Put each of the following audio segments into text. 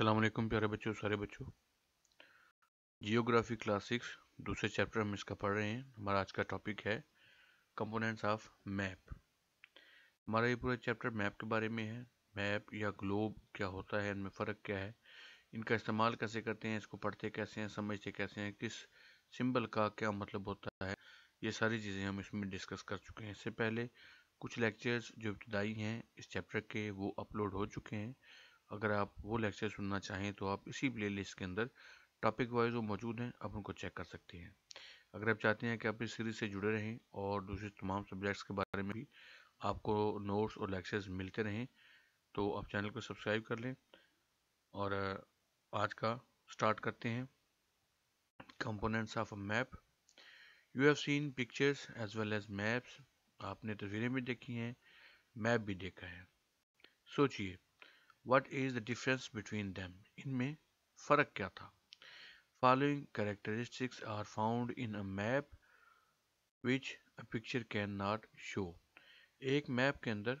अल्लाम प्यारे बच्चों सारे बच्चों जियोग्राफी क्लास सिक्स दूसरे चैप्टर हम इसका पढ़ रहे हैं हमारा आज का टॉपिक है कंपोनेंट्स ऑफ मैप हमारा ये पूरा चैप्टर मैप के बारे में है मैप या ग्लोब क्या होता है इनमें फ़र्क क्या है इनका इस्तेमाल कैसे करते हैं इसको पढ़ते कैसे हैं समझते कैसे हैं किस सिंबल का क्या मतलब होता है ये सारी चीज़ें हम इसमें डिस्कस कर चुके हैं इससे पहले कुछ लेक्चर्स जो इब्तदाई हैं इस चैप्टर के वो अपलोड हो चुके हैं अगर आप वो लेक्चर सुनना चाहें तो आप इसी प्ले के अंदर टॉपिक वाइज वो मौजूद हैं आप उनको चेक कर सकते हैं अगर आप चाहते हैं कि आप इस सीरीज़ से जुड़े रहें और दूसरे तमाम सब्जेक्ट्स के बारे में भी आपको नोट्स और लेक्चर्स मिलते रहें तो आप चैनल को सब्सक्राइब कर लें और आज का स्टार्ट करते हैं components of a map you have seen pictures as well as maps आपने तस्वीरें भी देखी हैं मैप भी देखा है सोचिए what is the difference between them इनमें फ़र्क क्या था following characteristics are found in a map which a picture can not show एक मैप के अंदर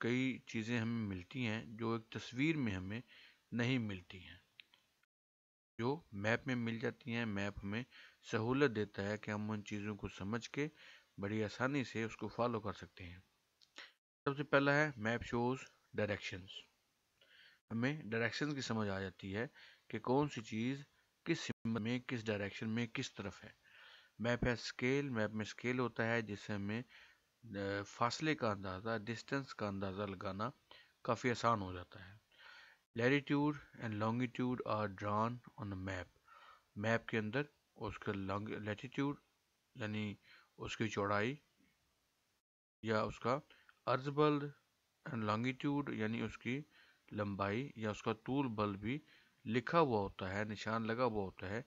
कई चीज़ें हमें मिलती हैं जो एक तस्वीर में हमें नहीं मिलती हैं जो मैप में मिल जाती हैं मैप हमें सहूलत देता है कि हम उन चीज़ों को समझ के बड़ी आसानी से उसको फॉलो कर सकते हैं सबसे पहला है मैप शोज़ डायरेक्शंस हमें डायरेक्शन की समझ आ जाती है कि कौन सी चीज़ किस में किस डायरेक्शन में किस तरफ है मैप है स्केल मैप में स्केल होता है जिससे हमें फासले का अंदाज़ा डिस्टेंस का अंदाज़ा लगाना काफ़ी आसान हो जाता है latitude and longitude are drawn on map map के अंदर उसका लॉन्ग लेटीट्यूड यानी उसकी चौड़ाई या उसका अर्जबल्द एंड लॉन्गिट्यूड यानी उसकी लंबाई या उसका तूल बल भी लिखा हुआ होता है निशान लगा हुआ होता है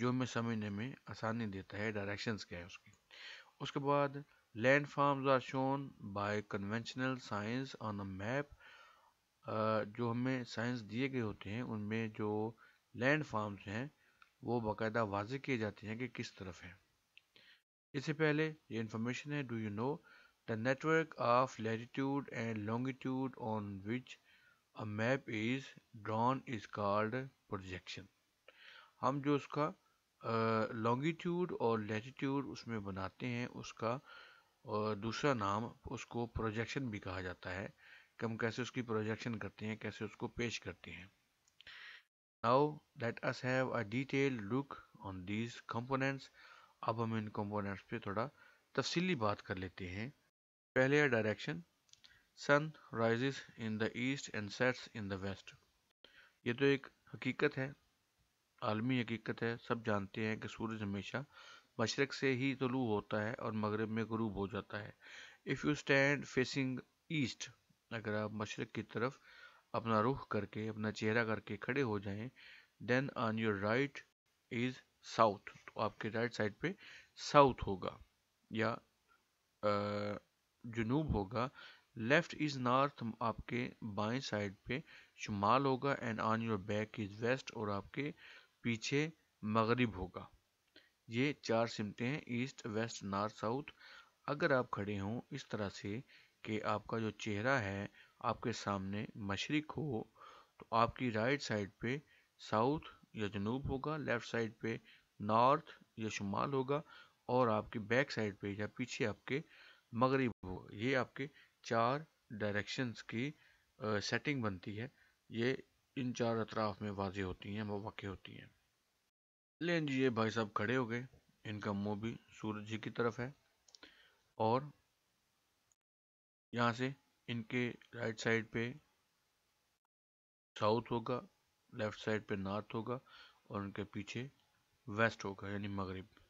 जो हमें समझने में आसानी देता है डायरेक्शंस क्या है उसकी उसके बाद land forms are shown by conventional science on a map जो हमें साइंस दिए गए होते हैं उनमें जो लैंड फार्म्स हैं वो बाकायदा वाजे किए जाते हैं कि किस तरफ है इससे पहले ये इंफॉर्मेशन है do you know the network of latitude and longitude on which a map is drawn is called projection हम जो उसका लॉन्गिट्यूड और लेटीट्यूड उसमें बनाते हैं उसका और दूसरा नाम उसको प्रोजेक्शन भी कहा जाता है कि हम कैसे उसकी प्रोजेक्शन करते हैं कैसे उसको पेश करते हैं now let us have a detail look on these components अब हम इन कंपोनेंट्स पे थोड़ा तफसीली बात कर लेते हैं पहले है direction sun rises in the east and sets in the west ये तो एक हकीकत है आलमी हकीकत है सब जानते हैं कि सूरज हमेशा मशरक़ से ही तलू तो होता है और मगरब में गरूब हो जाता है if you stand facing east अगर आप मशरक़ की तरफ अपना रुख करके अपना चेहरा करके खड़े हो जाएं then on your right is south तो आपके राइट साइड पे साउथ होगा या जुनूब होगा लेफ्ट इज़ नॉर्थ आपके बाएं साइड पे शुमाल होगा and on your back is west और आपके पीछे मगरिब होगा ये चार सिमतें हैं ईस्ट वेस्ट नॉर्थ साउथ अगर आप खड़े हों इस तरह से कि आपका जो चेहरा है आपके सामने मशरक हो तो आपकी राइट साइड पे साउथ या जनूब होगा लेफ़्ट साइड पे नॉर्थ या शुमाल होगा और आपकी बैक साइड पे या पीछे आपके मगरब होगा ये आपके चार डायरेक्शंस की सेटिंग बनती है ये इन चार अतराफ में वाजे होती हैं वाक़ होती हैं लेन जी ये भाई साहब खड़े हो गए इनका मुंह भी सूरज जी की तरफ है और यहाँ से इनके राइट साइड पे साउथ होगा लेफ्ट साइड पे नॉर्थ होगा और उनके पीछे वेस्ट होगा यानी मगरब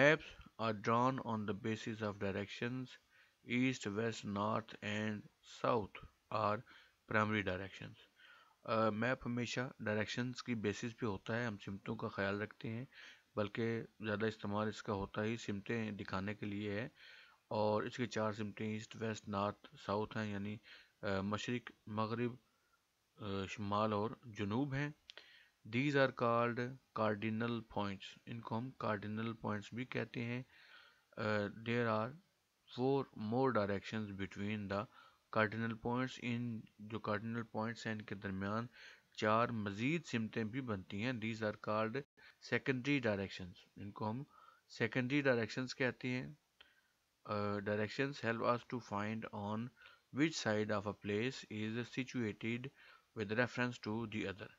maps are drawn on the basis of directions east west north and south are primary direction map हमेशा डायरेक्शन की बेसिस पे होता है हम सिमतों का ख्याल रखते हैं बल्कि ज़्यादा इस्तेमाल इसका होता ही सिमतें दिखाने के लिए है और इसके चार सिमतें ईस्ट वेस्ट नॉर्थ साउथ हैं यानी मशरक मगरब शुमाल और जनूब हैं these are called cardinal points इनको हम कार्डिनल पॉइंट्स भी कहते हैं there are four more direction between the cardinal points इन जो कार्डिनल पॉइंट्स हैं इनके दरमियान चार मज़ीद सिमतें भी बनती हैं these are card secondary direction इनको हम सेकेंडरी डायरेक्शन कहते हैं direction help us to find on which side of a place is situated with reference to the other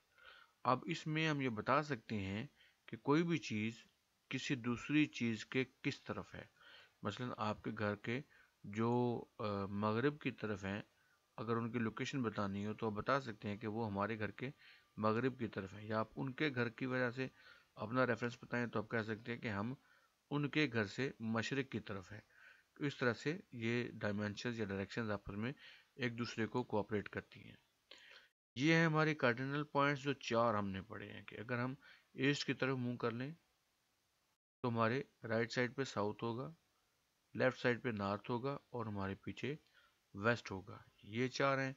अब इसमें हम ये बता सकते हैं कि कोई भी चीज़ किसी दूसरी चीज़ के किस तरफ है मसलन आपके घर के जो मगरब की तरफ हैं अगर उनकी लोकेशन बतानी हो तो आप बता सकते हैं कि वो हमारे घर के मगरब की तरफ है या आप उनके घर की वजह से अपना रेफरेंस बताएं तो आप कह सकते हैं कि हम उनके घर से मशरक़ की तरफ है तो इस तरह से ये डायमेंशन या डायरेक्शन आपस में एक दूसरे को कोऑपरेट करती हैं ये है हमारे कार्डिनल पॉइंट्स जो चार हमने पढ़े हैं कि अगर हम ईस्ट की तरफ मुंह कर लें तो हमारे राइट साइड पे साउथ होगा लेफ्ट साइड पे नॉर्थ होगा और हमारे पीछे वेस्ट होगा ये चार हैं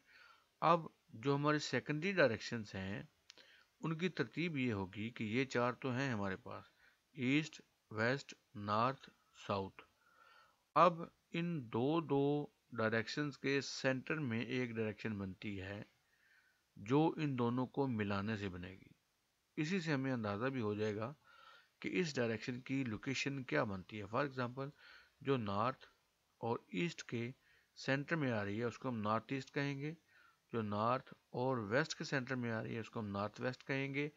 अब जो हमारे सेकेंडरी डायरेक्शंस हैं उनकी तरतीब ये होगी कि ये चार तो हैं हमारे पास ईस्ट वेस्ट नॉर्थ साउथ अब इन दो दो डायरेक्शंस के सेंटर में एक डायरेक्शन बनती है जो इन दोनों को मिलाने से बनेगी इसी से हमें अंदाज़ा भी हो जाएगा कि इस डायरेक्शन की लोकेशन क्या बनती है फॉर एग्ज़ाम्पल जो नॉर्थ और ईस्ट के सेंटर में आ रही है उसको हम नॉर्थ ईस्ट कहेंगे जो नॉर्थ और वेस्ट के सेंटर में आ रही है उसको हम नॉर्थ वेस्ट कहेंगे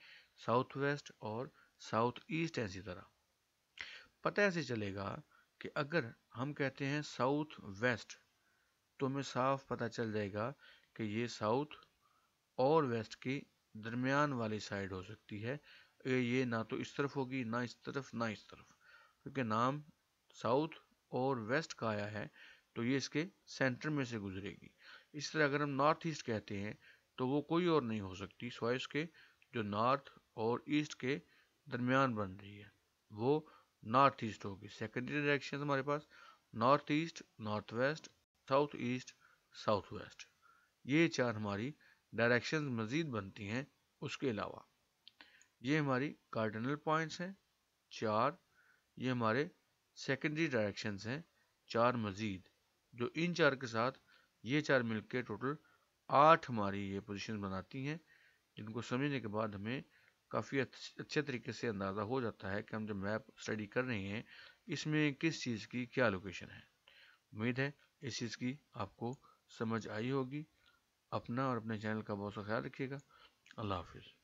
साउथ वेस्ट और साउथ ईस्ट ऐसी तरह पता ऐसे चलेगा कि अगर हम कहते हैं साउथ वेस्ट तो हमें साफ पता चल जाएगा कि ये साउथ और वेस्ट की दरमियान वाली साइड हो सकती है ये ना तो इस तरफ होगी ना इस तरफ ना इस तरफ क्योंकि नाम साउथ और वेस्ट का आया है तो ये इसके सेंटर में से गुजरेगी इस तरह अगर हम नॉर्थ ईस्ट कहते हैं तो वो कोई और नहीं हो सकती सवाए के जो नॉर्थ और ईस्ट के दरमियान बन रही है वो नॉर्थ ईस्ट होगी सेकेंडरी डायरेक्शन हमारे पास north east north west south east south west ये चार हमारी डायरेक्शन मज़ीद बनती हैं उसके अलावा ये हमारी कार्डिनल पॉइंट्स हैं चार ये हमारे सेकेंडरी डायरेक्शंस हैं चार मज़ीद जो इन चार के साथ ये चार मिलके टोटल आठ हमारी ये पोजीशंस बनाती हैं जिनको समझने के बाद हमें काफ़ी अच्छे तरीके से अंदाज़ा हो जाता है कि हम जब मैप स्टडी कर रहे हैं इसमें किस चीज़ की क्या लोकेशन है उम्मीद है इस चीज़ की आपको समझ आई होगी अपना और अपने चैनल का बहुत सा ख्याल रखिएगा अल्लाह हाफिज़